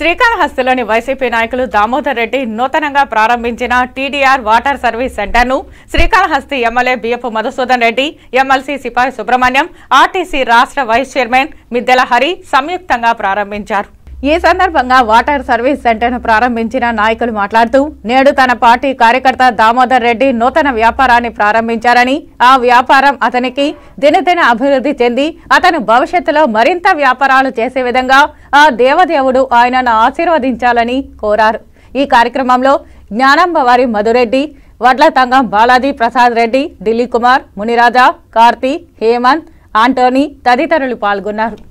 శ్రీకాళహస్తిలోని YCP నాయకులు దామోదర్ రెడ్డి నూతనంగా ప్రారంభించిన టీడీఆర్ వాటర్ సర్వీస్ సెంటర్ను Srikalahasti MLA BF Madhusudhan Reddy MLC Sipayi Subrahmanyam RTC రాష్ట్ర వైస్ చైర్మన్ మిద్దెల హరి సంయుక్తంగా ప్రారంభించారు ఈ సందర్భంగా వాటర్ సర్వీస్ సెంటర్ను ప్రారంభించిన నాయకులు మాట్లాడుతూ నేడు తన పార్టీ కార్యకర్త దామోదర్ రెడ్డి నూతన వ్యాపారాన్ని ప్రారంభించారని ఆ వ్యాపారం అతనికి దినదిన అభివృద్ధి చెంది అతను భవిష్యత్తులో మరింత వ్యాపారాలు చేసే విధంగా ఆ దేవదేవుడు ఆయనను ఆశీర్వదించాలని కోరారు ఈ కార్యక్రమంలో జ్ఞానంబవారి మధురెడ్డి వడ్ల తంగం బాలాజీ ప్రసాద్ రెడ్డి దిలీప్ కుమార్ మునిరాజా కార్తీ హేమంత్ ఆంటోనీ తదితరులు పాల్గొన్నారు